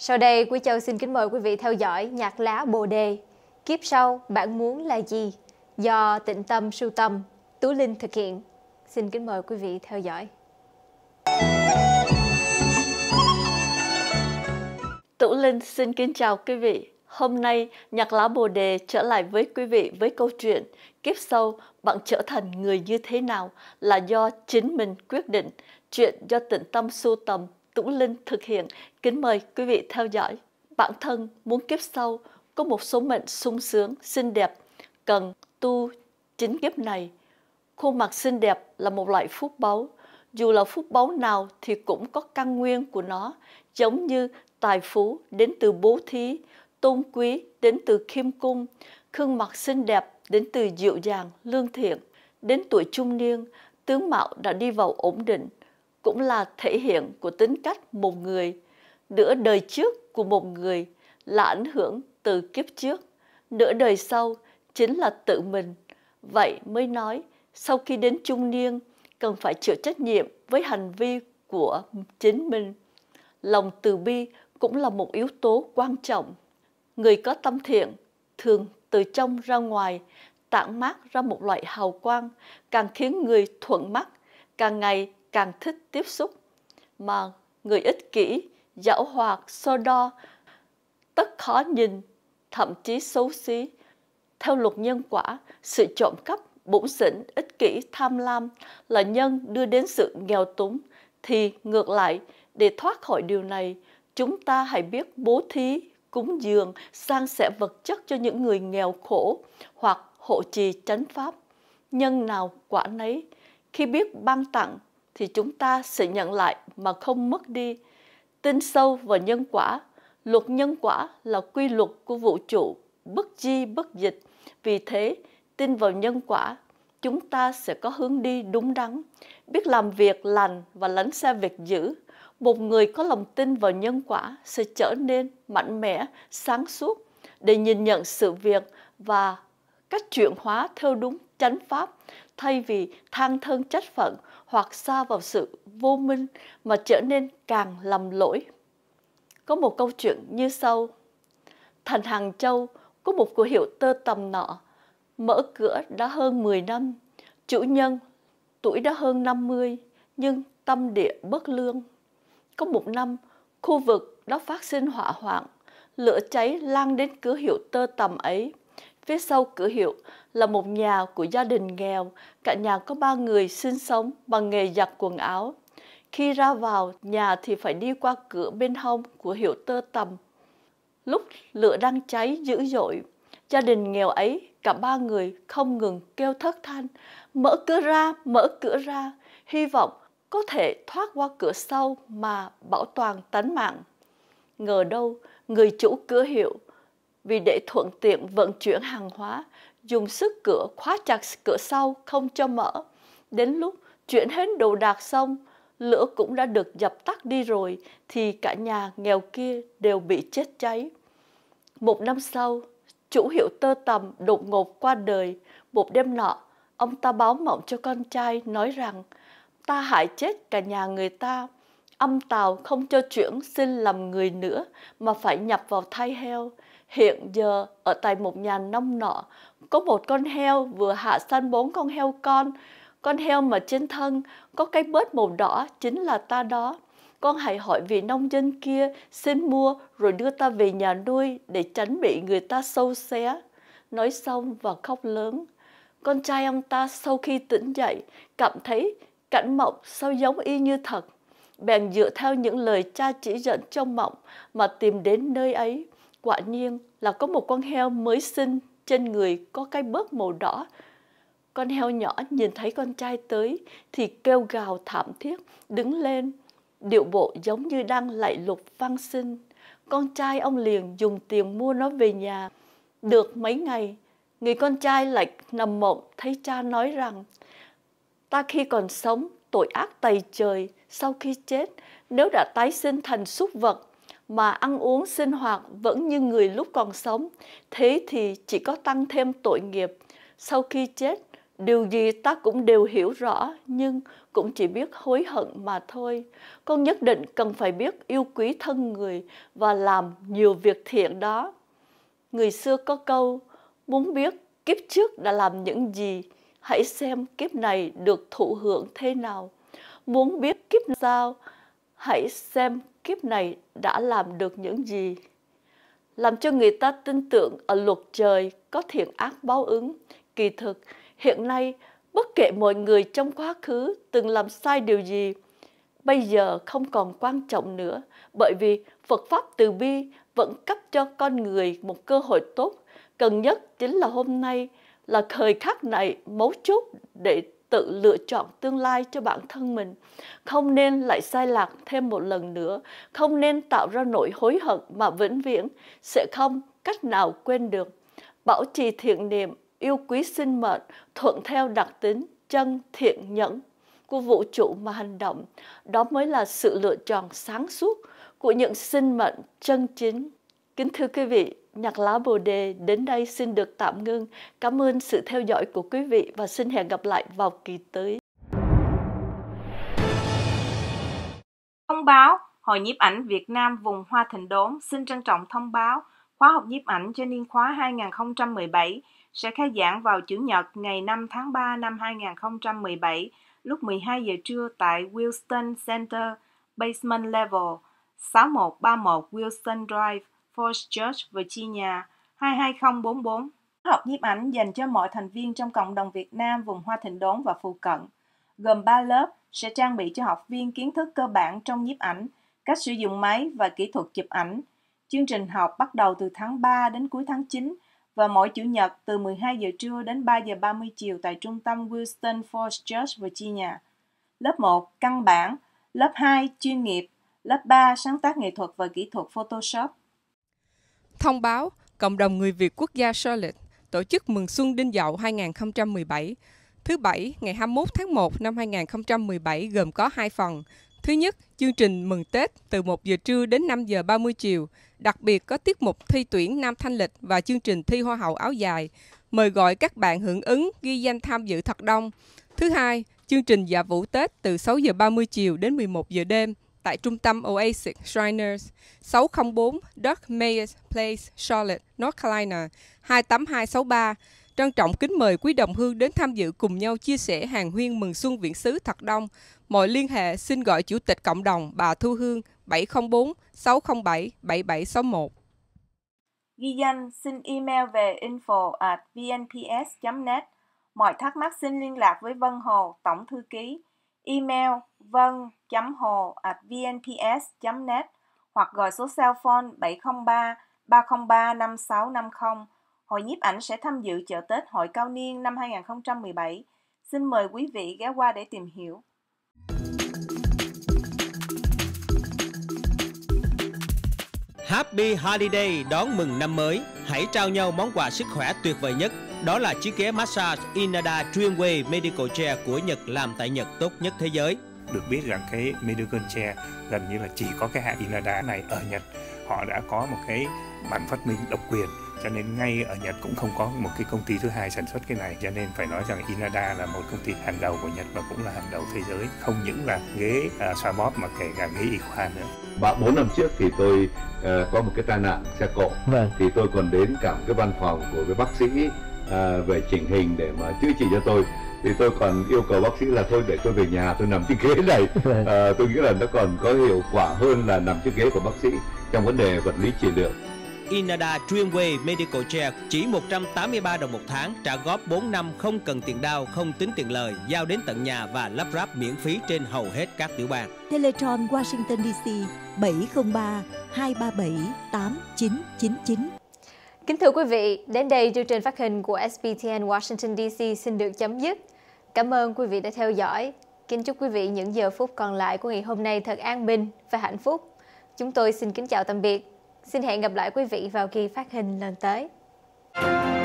Sau đây, Quý Châu xin kính mời quý vị theo dõi nhạc lá bồ đề Kiếp sau, bạn muốn là gì? Do tịnh tâm sưu tâm, Tú Linh thực hiện. Xin kính mời quý vị theo dõi. Tú Linh xin kính chào quý vị. Hôm nay, nhạc lá bồ đề trở lại với quý vị với câu chuyện Kiếp sau, bạn trở thành người như thế nào là do chính mình quyết định. Chuyện do tịnh tâm sưu tầm Tũng Linh thực hiện. Kính mời quý vị theo dõi. Bản thân muốn kiếp sau có một số mệnh sung sướng, xinh đẹp, cần tu chính kiếp này. Khuôn mặt xinh đẹp là một loại phúc báu. Dù là phúc báu nào thì cũng có căn nguyên của nó, giống như tài phú đến từ bố thí, tôn quý đến từ khiêm cung, gương mặt xinh đẹp đến từ dịu dàng, lương thiện. Đến tuổi trung niên, tướng mạo đã đi vào ổn định, cũng là thể hiện của tính cách một người nửa đời trước của một người là ảnh hưởng từ kiếp trước nửa đời sau chính là tự mình vậy mới nói sau khi đến trung niên cần phải chịu trách nhiệm với hành vi của chính mình lòng từ bi cũng là một yếu tố quan trọng người có tâm thiện thường từ trong ra ngoài tản mát ra một loại hào quang càng khiến người thuận mắt càng ngày càng thích tiếp xúc mà người ích kỷ giảo hoạt so đo tất khó nhìn thậm chí xấu xí theo luật nhân quả sự trộm cắp bủn xỉn ích kỷ tham lam là nhân đưa đến sự nghèo túng thì ngược lại để thoát khỏi điều này chúng ta hãy biết bố thí cúng dường sang sẻ vật chất cho những người nghèo khổ hoặc hộ trì chánh pháp nhân nào quả nấy khi biết ban tặng thì chúng ta sẽ nhận lại mà không mất đi. Tin sâu vào nhân quả, luật nhân quả là quy luật của vũ trụ, bất di bất dịch. Vì thế, tin vào nhân quả, chúng ta sẽ có hướng đi đúng đắn, biết làm việc lành và lánh xa việc dữ. Một người có lòng tin vào nhân quả sẽ trở nên mạnh mẽ, sáng suốt để nhìn nhận sự việc và cách chuyển hóa theo đúng chánh pháp thay vì than thân trách phận hoặc xa vào sự vô minh mà trở nên càng lầm lỗi. Có một câu chuyện như sau. Thành Hàng Châu có một cửa hiệu tơ tầm nọ, mở cửa đã hơn 10 năm, chủ nhân tuổi đã hơn 50 nhưng tâm địa bất lương. Có một năm, khu vực đã phát sinh hỏa hoạn, lửa cháy lan đến cửa hiệu tơ tầm ấy. Phía sau cửa hiệu là một nhà của gia đình nghèo, cả nhà có ba người sinh sống bằng nghề giặt quần áo. Khi ra vào nhà thì phải đi qua cửa bên hông của hiệu tơ tầm. Lúc lửa đang cháy dữ dội, gia đình nghèo ấy cả ba người không ngừng kêu thất thanh, mở cửa ra, mở cửa ra, hy vọng có thể thoát qua cửa sau mà bảo toàn tánh mạng. Ngờ đâu, người chủ cửa hiệu vì để thuận tiện vận chuyển hàng hóa, dùng sức cửa khóa chặt cửa sau không cho mở. Đến lúc chuyển hết đồ đạc xong, lửa cũng đã được dập tắt đi rồi thì cả nhà nghèo kia đều bị chết cháy. Một năm sau, chủ hiệu tơ tầm đột ngột qua đời. Một đêm nọ, ông ta báo mộng cho con trai nói rằng ta hại chết cả nhà người ta. Âm tàu không cho chuyển xin làm người nữa mà phải nhập vào thai heo. Hiện giờ ở tại một nhà nông nọ có một con heo vừa hạ sanh bốn con heo con. Con heo mà trên thân có cái bớt màu đỏ chính là ta đó. Con hãy hỏi vị nông dân kia xin mua rồi đưa ta về nhà nuôi để tránh bị người ta sâu xé. Nói xong và khóc lớn. Con trai ông ta sau khi tỉnh dậy cảm thấy cảnh mộng sao giống y như thật bèn dựa theo những lời cha chỉ dẫn trong mộng mà tìm đến nơi ấy quả nhiên là có một con heo mới sinh trên người có cái bớt màu đỏ con heo nhỏ nhìn thấy con trai tới thì kêu gào thảm thiết đứng lên điệu bộ giống như đang lạy lục văn sinh con trai ông liền dùng tiền mua nó về nhà được mấy ngày người con trai lại nằm mộng thấy cha nói rằng ta khi còn sống tội ác tày trời sau khi chết nếu đã tái sinh thành súc vật mà ăn uống sinh hoạt vẫn như người lúc còn sống, thế thì chỉ có tăng thêm tội nghiệp. Sau khi chết, điều gì ta cũng đều hiểu rõ nhưng cũng chỉ biết hối hận mà thôi. Con nhất định cần phải biết yêu quý thân người và làm nhiều việc thiện đó. Người xưa có câu, muốn biết kiếp trước đã làm những gì, hãy xem kiếp này được thụ hưởng thế nào. Muốn biết kiếp sau, hãy xem kiếp này đã làm được những gì làm cho người ta tin tưởng ở luật trời có thiện ác báo ứng kỳ thực hiện nay bất kể mọi người trong quá khứ từng làm sai điều gì bây giờ không còn quan trọng nữa bởi vì phật pháp từ bi vẫn cấp cho con người một cơ hội tốt cần nhất chính là hôm nay là thời khắc này mấu chốt để tự lựa chọn tương lai cho bản thân mình không nên lại sai lạc thêm một lần nữa không nên tạo ra nỗi hối hận mà vĩnh viễn sẽ không cách nào quên được bảo trì thiện niệm yêu quý sinh mệnh thuận theo đặc tính chân thiện nhẫn của vũ trụ mà hành động đó mới là sự lựa chọn sáng suốt của những sinh mệnh chân chính kính thưa quý vị Nhạc lá Bồ Đề đến đây xin được tạm ngưng. Cảm ơn sự theo dõi của quý vị và xin hẹn gặp lại vào kỳ tới. Thông báo, Hội nhiếp ảnh Việt Nam vùng Hoa Thịnh Đốn xin trân trọng thông báo khóa học nhiếp ảnh cho niên khóa 2017 sẽ khai giảng vào Chủ nhật ngày 5 tháng 3 năm 2017 lúc 12 giờ trưa tại Wilson Center, basement level 6131 Wilson Drive, Falls Church, Virginia 22044. Học nhiếp ảnh dành cho mọi thành viên trong cộng đồng Việt Nam vùng Hoa Thịnh Đốn và phụ cận, gồm 3 lớp sẽ trang bị cho học viên kiến thức cơ bản trong nhiếp ảnh, cách sử dụng máy và kỹ thuật chụp ảnh. Chương trình học bắt đầu từ tháng 3 đến cuối tháng 9 và mỗi chủ nhật từ 12 giờ trưa đến 3 giờ 30 chiều tại trung tâm Wilson Falls Church, Virginia. Lớp 1 căn bản, lớp 2 chuyên nghiệp, lớp 3 sáng tác nghệ thuật và kỹ thuật Photoshop, Thông báo Cộng đồng người Việt quốc gia Charlotte tổ chức mừng xuân Đinh Dậu 2017 thứ Bảy ngày 21 tháng 1 năm 2017 gồm có hai phần. Thứ nhất, chương trình Mừng Tết từ 1 giờ trưa đến 5 giờ 30 chiều, đặc biệt có tiết mục thi tuyển Nam Thanh Lịch và chương trình thi Hoa hậu áo dài. Mời gọi các bạn hưởng ứng, ghi danh tham dự thật đông. Thứ hai, chương trình Dạ vũ Tết từ 6 giờ 30 chiều đến 11 giờ đêm tại trung tâm Oasis Shriners 604 Doug Mayers Place, Charlotte, North Carolina 28263. Trân trọng kính mời quý đồng hương đến tham dự cùng nhau chia sẻ hàng huyên mừng xuân viện xứ thật đông. Mọi liên hệ xin gọi Chủ tịch Cộng đồng bà Thu Hương 704 607 7761. Ghi danh xin email về info at vnps.net. Mọi thắc mắc xin liên lạc với Vân Hồ, Tổng Thư ký email vâng hồ at vnps net hoặc gọi số cell phone 703 303 5650. Hội nhiếp ảnh sẽ tham dự chợ Tết Hội Cao Niên năm 2017. Xin mời quý vị ghé qua để tìm hiểu. Happy Holiday đón mừng năm mới. Hãy trao nhau món quà sức khỏe tuyệt vời nhất đó là chiếc ghế massage Inada Dreamway Medical Chair của Nhật làm tại Nhật tốt nhất thế giới. Được biết rằng cái Medical Chair gần như là chỉ có cái hãng Inada này ở Nhật. Họ đã có một cái bản phát minh độc quyền cho nên ngay ở Nhật cũng không có một cái công ty thứ hai sản xuất cái này cho nên phải nói rằng Inada là một công ty hàng đầu của Nhật và cũng là hàng đầu thế giới không những là ghế uh, xoa bóp mà kể cả ghế y khoa nữa và bốn năm trước thì tôi uh, có một cái tai nạn xe cộ vâng. thì tôi còn đến cả một cái văn phòng của cái bác sĩ à, về chỉnh hình để mà chữa trị cho tôi thì tôi còn yêu cầu bác sĩ là thôi để tôi về nhà tôi nằm trên ghế này vâng. à, tôi nghĩ là nó còn có hiệu quả hơn là nằm trên ghế của bác sĩ trong vấn đề vật lý trị liệu Inada Dreamway Medical Chair chỉ 183 đồng một tháng, trả góp 4 năm không cần tiền đau không tính tiền lời, giao đến tận nhà và lắp ráp miễn phí trên hầu hết các tiểu bang. Teletron Washington DC 703 237 8999 Kính thưa quý vị, đến đây chương trình phát hình của SBTN Washington DC xin được chấm dứt. Cảm ơn quý vị đã theo dõi. Kính chúc quý vị những giờ phút còn lại của ngày hôm nay thật an bình và hạnh phúc. Chúng tôi xin kính chào tạm biệt. Xin hẹn gặp lại quý vị vào kỳ phát hình lần tới. Thank you.